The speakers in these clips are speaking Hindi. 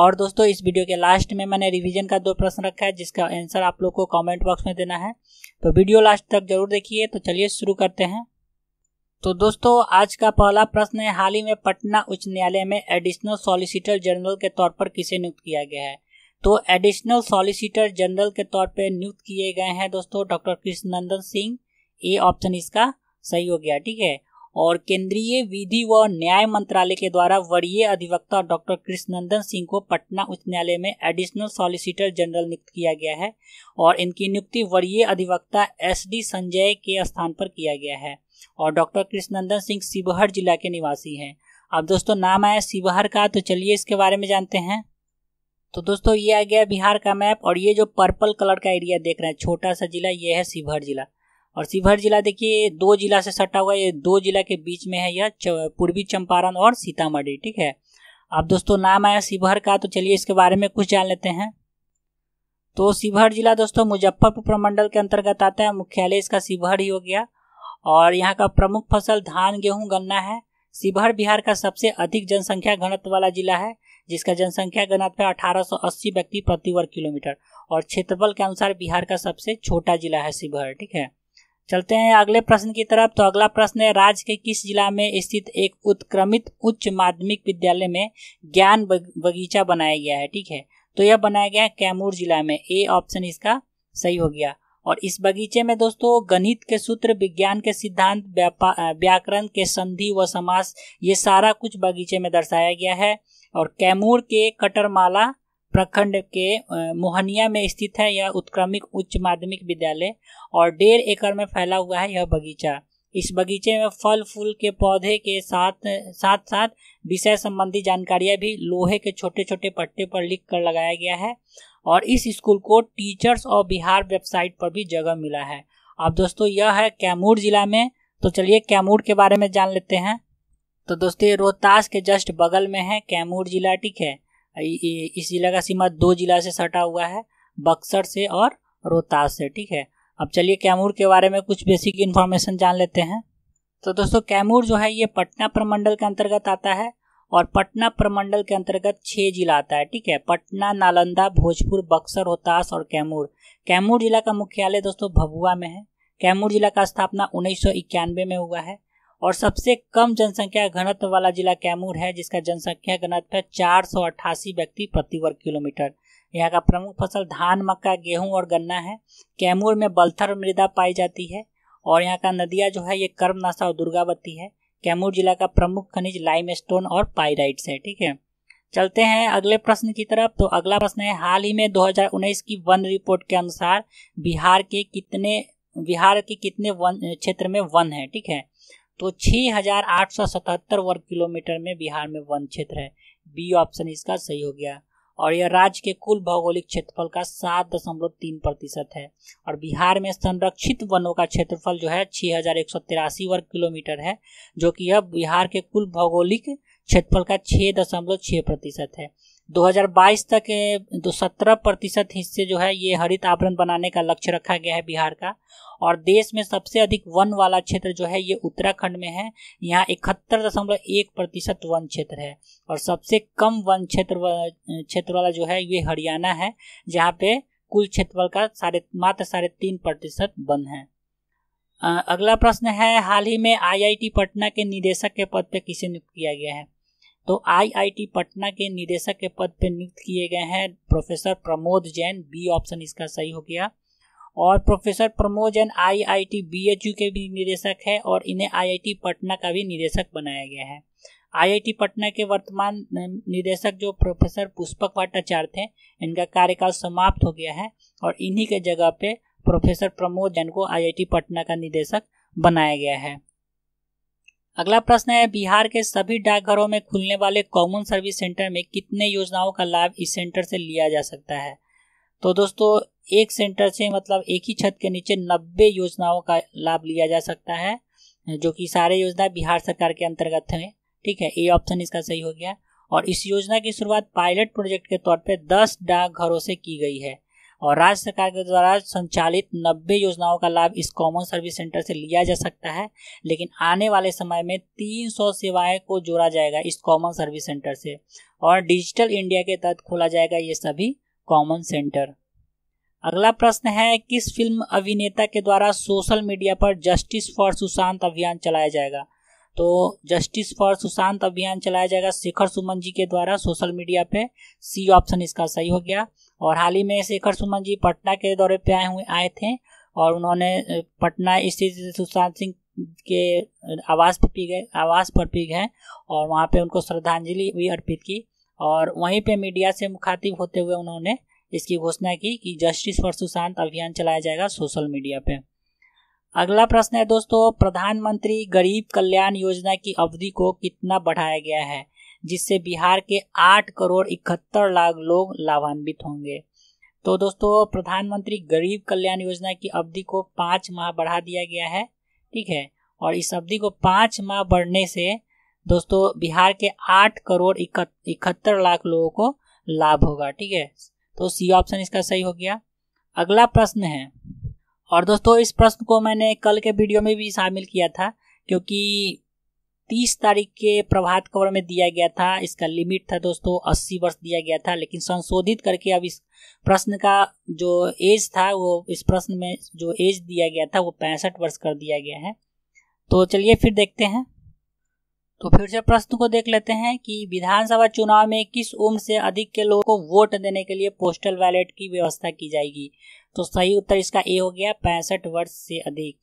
और दोस्तों इस वीडियो के लास्ट में मैंने रिवीजन का दो प्रश्न रखा है जिसका आंसर आप लोग को कमेंट बॉक्स में देना है तो वीडियो लास्ट तक जरूर देखिए तो चलिए शुरू करते हैं तो दोस्तों आज का पहला प्रश्न है हाल ही में पटना उच्च न्यायालय में एडिशनल सॉलिसिटर जनरल के तौर पर किसे नियुक्त किया गया है तो एडिशनल सॉलिसिटर जनरल के तौर पर नियुक्त किए गए हैं दोस्तों doctor Krishna Nandan Singh A option इसका सही हो गया ठीक है और केंद्रीय विधि व न्याय मंत्रालय के द्वारा वरीय अधिवक्ता डॉक्टर कृष्णनंदन सिंह को पटना उच्च न्यायालय में एडिशनल सॉलिसिटर जनरल नियुक्त किया गया है और इनकी नियुक्ति वरीय अधिवक्ता एस डी संजय के स्थान पर किया गया है और डॉक्टर कृष्णनंदन सिंह शिवहर जिला के निवासी हैं अब दोस्तों नाम आया शिवहर का तो चलिए इसके बारे में जानते हैं तो दोस्तों ये आ गया बिहार का मैप और ये जो पर्पल कलर का एरिया देख रहे हैं छोटा सा जिला ये है शिवहर जिला और शिवहर जिला देखिए दो जिला से सटा हुआ ये दो जिला के बीच में है यह पूर्वी चंपारण और सीतामढ़ी ठीक है अब दोस्तों नाम आया शिवहर का तो चलिए इसके बारे में कुछ जान लेते हैं तो शिवहर जिला दोस्तों मुजफ्फरपुर प्रमंडल के अंतर्गत आता है मुख्यालय इसका शिवहर ही हो गया और यहाँ का प्रमुख फसल धान गेहूं गन्ना है शिवहर बिहार का सबसे अधिक जनसंख्या घनत्व वाला जिला है जिसका जनसंख्या घनत्व है अठारह व्यक्ति प्रति वर्ग किलोमीटर और क्षेत्रफल के अनुसार बिहार का सबसे छोटा जिला है शिवहर ठीक है चलते हैं अगले प्रश्न की तरफ तो अगला प्रश्न है राज्य के किस जिला में स्थित एक उत्क्रमित उच्च माध्यमिक विद्यालय में ज्ञान बगीचा बनाया गया है ठीक है तो यह बनाया गया है कैमूर जिला में ए ऑप्शन इसका सही हो गया और इस बगीचे में दोस्तों गणित के सूत्र विज्ञान के सिद्धांत व्याकरण के संधि व समास ये सारा कुछ बगीचे में दर्शाया गया है और कैमूर के कटरमाला प्रखंड के मोहनिया में स्थित है यह उत्क्रमिक उच्च माध्यमिक विद्यालय और डेढ़ एकड़ में फैला हुआ है यह बगीचा इस बगीचे में फल फूल के पौधे के साथ साथ साथ विषय संबंधी जानकारियां भी लोहे के छोटे छोटे पट्टे पर लिख कर लगाया गया है और इस स्कूल को टीचर्स और बिहार वेबसाइट पर भी जगह मिला है अब दोस्तों यह है कैमूर जिला में तो चलिए कैमूर के बारे में जान लेते हैं तो दोस्तों रोहतास के जस्ट बगल में है कैमूर जिला ठीक है इस जिला का सीमा दो जिला से सटा हुआ है बक्सर से और रोहतास से ठीक है अब चलिए कैमूर के बारे में कुछ बेसिक इन्फॉर्मेशन जान लेते हैं तो दोस्तों कैमूर जो है ये पटना प्रमंडल के अंतर्गत आता है और पटना प्रमंडल के अंतर्गत छः जिला आता है ठीक है पटना नालंदा भोजपुर बक्सर रोहतास और कैमूर कैमूर जिला का मुख्यालय दोस्तों भभुआ में है कैमूर जिला का स्थापना उन्नीस में हुआ है और सबसे कम जनसंख्या घनत्व वाला जिला कैमूर है जिसका जनसंख्या घनत्व है चार सौ अट्ठासी व्यक्ति प्रति वर्ग किलोमीटर यहाँ का प्रमुख फसल धान मक्का गेहूं और गन्ना है कैमूर में बलथर मृदा पाई जाती है और यहाँ का नदियाँ जो है ये कर्मनाशा और दुर्गावती है कैमूर जिला का प्रमुख खनिज लाइम स्टोन और पाइराइट्स है ठीक है चलते हैं अगले प्रश्न की तरफ तो अगला प्रश्न है हाल ही में 2019 की वन रिपोर्ट के अनुसार बिहार के कितने बिहार के कितने वन क्षेत्र में वन है ठीक है तो 6,877 वर्ग किलोमीटर में बिहार में वन क्षेत्र है बी ऑप्शन इसका सही हो गया और यह राज्य के कुल भौगोलिक क्षेत्रफल का सात दशमलव तीन प्रतिशत है और बिहार में संरक्षित वनों का क्षेत्रफल जो है छः हजार एक सौ तिरासी वर्ग किलोमीटर है जो कि यह बिहार के कुल भौगोलिक क्षेत्रफल का छः दशमलव छः प्रतिशत है 2022 तक दो तो सत्रह प्रतिशत हिस्से जो है ये हरित आवरण बनाने का लक्ष्य रखा गया है बिहार का और देश में सबसे अधिक वन वाला क्षेत्र जो है ये उत्तराखंड में है यहाँ इकहत्तर दशमलव एक प्रतिशत वन क्षेत्र है और सबसे कम वन क्षेत्र क्षेत्र वाला जो है ये हरियाणा है जहाँ पे कुल क्षेत्रफल का साढ़े मात्र साढ़े तीन प्रतिशत वन है अगला प्रश्न है हाल ही में आईआईटी पटना के निदेशक के पद पर किसे नियुक्त किया गया है तो आईआईटी पटना के निदेशक के पद पर नियुक्त किए गए हैं professor Pramod Jain B option इसका सही हो गया और professor Pramod Jain IIT BHU के भी निदेशक है और इन्हें आईआईटी पटना का भी निदेशक बनाया गया है आईआईटी पटना के वर्तमान निदेशक जो प्रोफेसर पुष्पक भट्टाचार्य थे इनका कार्यकाल समाप्त हो गया है और इन्हीं के जगह पे प्रोफेसर प्रमोद जैन को आईआईटी पटना का निदेशक बनाया गया है अगला प्रश्न है बिहार के सभी डाकघरों में खुलने वाले कॉमन सर्विस सेंटर में कितने योजनाओं का लाभ इस सेंटर से लिया जा सकता है तो दोस्तों एक सेंटर से मतलब एक ही छत के नीचे नब्बे योजनाओं का लाभ लिया जा सकता है जो कि सारे योजना बिहार सरकार के अंतर्गत हैं ठीक है ए ऑप्शन इसका सही हो गया और इस योजना की शुरुआत पायलट प्रोजेक्ट के तौर पर दस डाकघरों से की गई है और राज्य सरकार के द्वारा संचालित नब्बे योजनाओं का लाभ इस कॉमन सर्विस सेंटर से लिया जा सकता है लेकिन आने वाले समय में 300 सेवाएं को जोड़ा जाएगा इस कॉमन सर्विस सेंटर से और डिजिटल इंडिया के तहत खोला जाएगा ये सभी कॉमन सेंटर अगला प्रश्न है किस फिल्म अभिनेता के द्वारा सोशल मीडिया पर जस्टिस फॉर सुशांत अभियान चलाया जाएगा तो जस्टिस फॉर सुशांत अभियान चलाया जाएगा शेखर सुमन जी के द्वारा सोशल मीडिया पे सी ऑप्शन इसका सही हो गया और हाल ही में शेखर सुमन जी पटना के दौरे पे आए हुए आए थे और उन्होंने पटना स्थित सुशांत सिंह के आवास पर पी गए आवास पर पी गए और वहाँ पे उनको श्रद्धांजलि भी अर्पित की और वहीं पे मीडिया से मुखातिब होते हुए उन्होंने इसकी घोषणा की कि जस्टिस फॉर सुशांत अभियान चलाया जाएगा सोशल मीडिया पर अगला प्रश्न है दोस्तों प्रधानमंत्री गरीब कल्याण योजना की अवधि को कितना बढ़ाया गया है जिससे बिहार के आठ करोड़ इकहत्तर लाख लोग लाभान्वित होंगे तो दोस्तों प्रधानमंत्री गरीब कल्याण योजना की अवधि को पाँच माह बढ़ा दिया गया है ठीक है और इस अवधि को पाँच माह बढ़ने से दोस्तों बिहार के आठ करोड़ इकहत्तर लाख लोगों को लाभ होगा ठीक है तो सी ऑप्शन इसका सही हो गया अगला प्रश्न है और दोस्तों इस प्रश्न को मैंने कल के वीडियो में भी शामिल किया था क्योंकि 30 तारीख के प्रभात खबर में दिया गया था इसका लिमिट था दोस्तों 80 वर्ष दिया गया था लेकिन संशोधित करके अब इस प्रश्न का जो एज था वो इस प्रश्न में जो एज दिया गया था वो पैंसठ वर्ष कर दिया गया है तो चलिए फिर देखते हैं तो फिर से प्रश्न को देख लेते हैं कि विधानसभा चुनाव में किस उम्र से अधिक के लोगों को वोट देने के लिए पोस्टल बैलेट की व्यवस्था की जाएगी तो सही उत्तर इसका ए हो गया पैंसठ वर्ष से अधिक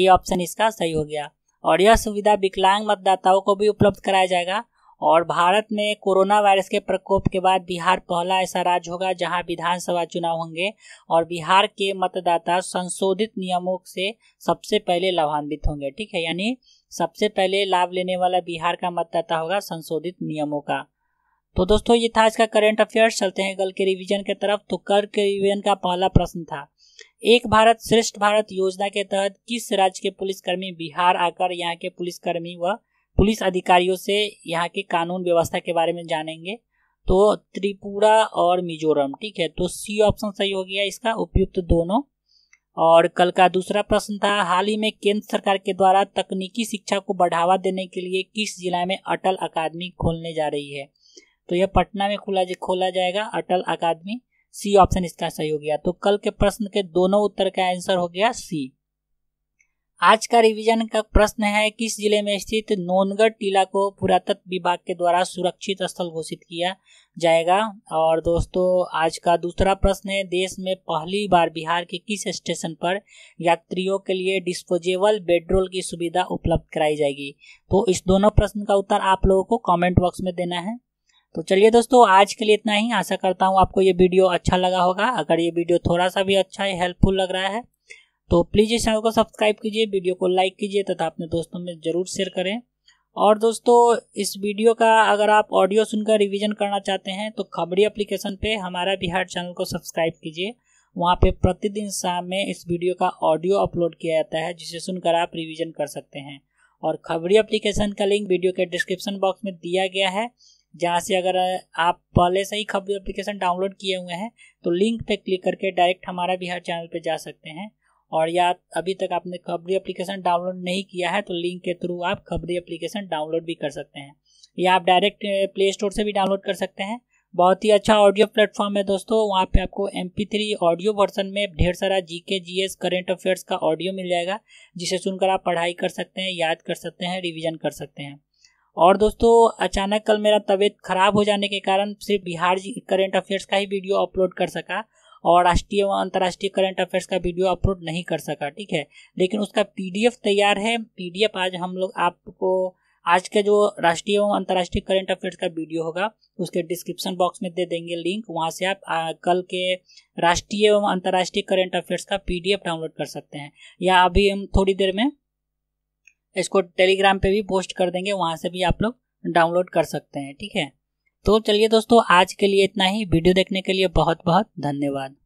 ए ऑप्शन इसका सही हो गया और यह सुविधा विकलांग मतदाताओं को भी उपलब्ध कराया जाएगा और भारत में कोरोना वायरस के प्रकोप के बाद बिहार पहला ऐसा राज्य होगा जहां विधानसभा चुनाव होंगे और बिहार के मतदाता संशोधित नियमों से सबसे पहले लाभान्वित होंगे ठीक है यानी सबसे पहले लाभ लेने वाला बिहार का मतदाता होगा संशोधित नियमों का तो दोस्तों ये था इसका करंट अफेयर्स चलते हैं कल के रिवीजन के तरफ तो कल के रिवीजन का पहला प्रश्न था एक भारत श्रेष्ठ भारत योजना के तहत किस राज्य के पुलिसकर्मी बिहार आकर यहाँ के पुलिसकर्मी व पुलिस अधिकारियों से यहाँ के कानून व्यवस्था के बारे में जानेंगे तो त्रिपुरा और मिजोरम ठीक है तो सी ऑप्शन सही हो गया इसका उपयुक्त दोनों और कल का दूसरा प्रश्न था हाल ही में केंद्र सरकार के द्वारा तकनीकी शिक्षा को बढ़ावा देने के लिए किस जिला में अटल अकादमी खोलने जा रही है तो यह पटना में जा, खोला जाएगा अटल अकादमी सी ऑप्शन इसका सही हो गया तो कल के प्रश्न के दोनों उत्तर का आंसर हो गया सी आज का रिवीजन का प्रश्न है किस जिले में स्थित नोनगढ़ टीला को पुरातत्व विभाग के द्वारा सुरक्षित स्थल घोषित किया जाएगा और दोस्तों आज का दूसरा प्रश्न है देश में पहली बार बिहार के किस स्टेशन पर यात्रियों के लिए डिस्पोजेबल बेडरोल की सुविधा उपलब्ध कराई जाएगी तो इस दोनों प्रश्न का उत्तर आप लोगों को कमेंट बॉक्स में देना है तो चलिए दोस्तों आज के लिए इतना ही आशा करता हूँ आपको ये वीडियो अच्छा लगा होगा अगर ये वीडियो थोड़ा सा भी अच्छा है हेल्पफुल लग रहा है तो प्लीज़ इस चैनल को सब्सक्राइब कीजिए वीडियो को लाइक कीजिए तथा अपने दोस्तों में ज़रूर शेयर करें और दोस्तों इस वीडियो का अगर आप ऑडियो सुनकर रिवीजन करना चाहते हैं तो खबरी एप्लीकेशन पे हमारा बिहार चैनल को सब्सक्राइब कीजिए वहाँ पे प्रतिदिन शाम में इस वीडियो का ऑडियो अपलोड किया जाता है जिसे सुनकर आप रिवीजन कर सकते हैं और खबरी एप्लीकेशन का लिंक वीडियो के डिस्क्रिप्शन बॉक्स में दिया गया है जहाँ से अगर आप पहले से ही खबरी एप्लीकेशन डाउनलोड किए हुए हैं तो लिंक पे क्लिक करके डायरेक्ट हमारा बिहार चैनल पे जा सकते हैं और या अभी तक आपने खबरी एप्लीकेशन डाउनलोड नहीं किया है तो लिंक के थ्रू आप खबरी एप्लीकेशन डाउनलोड भी कर सकते हैं या आप डायरेक्ट प्ले स्टोर से भी डाउनलोड कर सकते हैं बहुत ही अच्छा ऑडियो प्लेटफॉर्म है दोस्तों वहाँ पे आपको एम थ्री ऑडियो वर्सन में ढेर सारा G K G S current affairs का ऑडियो मिल जाएगा जिसे सुनकर आप पढ़ाई कर सकते हैं याद कर सकते हैं रिविजन कर सकते हैं और दोस्तों अचानक कल मेरा तबीयत खराब हो जाने के कारण सिर्फ बिहार करेंट अफेयर्स का ही वीडियो अपलोड कर सका और राष्ट्रीय व अंतर्राष्ट्रीय करंट अफेयर्स का वीडियो अपलोड नहीं कर सका ठीक है लेकिन उसका पीडीएफ तैयार है पीडीएफ आज हम लोग आपको आज का जो राष्ट्रीय एवं अंतर्राष्ट्रीय करंट अफेयर्स का वीडियो होगा उसके डिस्क्रिप्शन बॉक्स में दे देंगे लिंक वहाँ से आप आ, कल के राष्ट्रीय एवं अंतर्राष्ट्रीय करंट अफेयर्स का पी डाउनलोड कर सकते हैं या अभी हम थोड़ी देर में इसको टेलीग्राम पे भी पोस्ट कर देंगे वहाँ से भी आप लोग डाउनलोड कर सकते हैं ठीक है तो चलिए दोस्तों आज के लिए इतना ही वीडियो देखने के लिए बहुत बहुत धन्यवाद